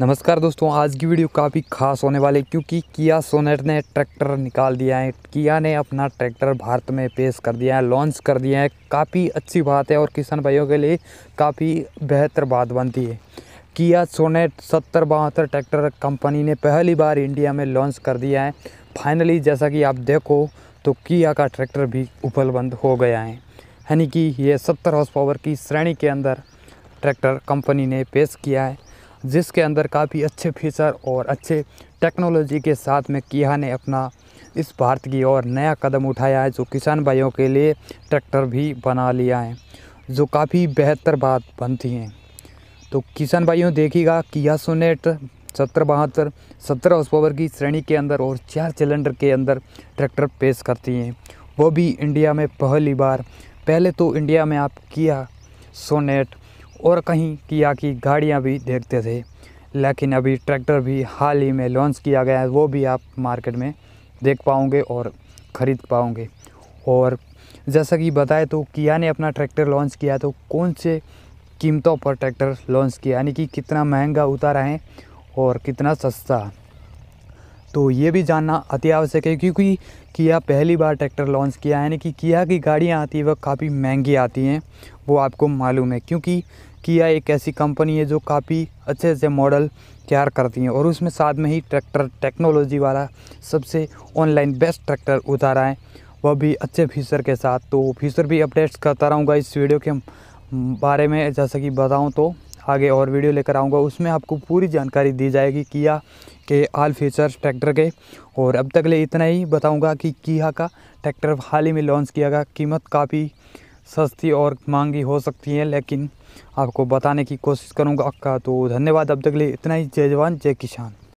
नमस्कार दोस्तों आज की वीडियो काफ़ी खास होने वाली है क्योंकि किया सोनेट ने ट्रैक्टर निकाल दिया है किया ने अपना ट्रैक्टर भारत में पेश कर दिया है लॉन्च कर दिया है काफ़ी अच्छी बात है और किसान भाइयों के लिए काफ़ी बेहतर बात बनती है किया सोनेट सत्तर बहत्तर ट्रैक्टर कंपनी ने पहली बार इंडिया में लॉन्च कर दिया है फाइनली जैसा कि आप देखो तो किया का ट्रैक्टर भी उपलब्ध हो गया है यानी कि यह सत्तर हॉर्स पावर की श्रेणी के अंदर ट्रैक्टर कंपनी ने पेश किया है जिसके अंदर काफ़ी अच्छे फीचर और अच्छे टेक्नोलॉजी के साथ में किया ने अपना इस भारत की ओर नया कदम उठाया है जो किसान भाइयों के लिए ट्रैक्टर भी बना लिया है जो काफ़ी बेहतर बात बनती हैं तो किसान भाइयों देखिएगा कि यह सोनेट सत्तर बहत्तर सत्रह हाउस पावर की श्रेणी के अंदर और चार सिलेंडर के अंदर ट्रैक्टर पेश करती हैं वो भी इंडिया में पहली बार पहले तो इंडिया में आप किया सोनेट और कहीं किया की गाड़ियाँ भी देखते थे लेकिन अभी ट्रैक्टर भी हाल ही में लॉन्च किया गया है वो भी आप मार्केट में देख पाओगे और ख़रीद पाओगे और जैसा कि बताए तो किया ने अपना ट्रैक्टर लॉन्च किया तो कौन से कीमतों पर ट्रैक्टर लॉन्च किया यानी कि कितना महंगा उतारा है और कितना सस्ता तो ये भी जानना अति आवश्यक है क्योंकि किया पहली बार ट्रैक्टर लॉन्च किया है यानी कि किया की गाड़ियाँ आती वह काफ़ी महंगी आती हैं वो आपको मालूम है क्योंकि किया एक ऐसी कंपनी है जो काफ़ी अच्छे अच्छे मॉडल तैयार करती हैं और उसमें साथ में ही ट्रैक्टर टेक्नोलॉजी वाला सबसे ऑनलाइन बेस्ट ट्रैक्टर उतारा है वह भी अच्छे फीचर के साथ तो फीचर भी अपडेट्स करता रहूँगा इस वीडियो के बारे में जैसा कि बताऊँ तो आगे और वीडियो लेकर आऊँगा उसमें आपको पूरी जानकारी दी जाएगी किया के आल फीचर्स ट्रैक्टर के और अब तक ले इतना ही बताऊँगा कि किया का ट्रैक्टर हाल ही में लॉन्च किया गया कीमत काफ़ी सस्ती और महंगी हो सकती है लेकिन आपको बताने की कोशिश करूँगा तो धन्यवाद अब तक लिए इतना ही जय जवान जय किसान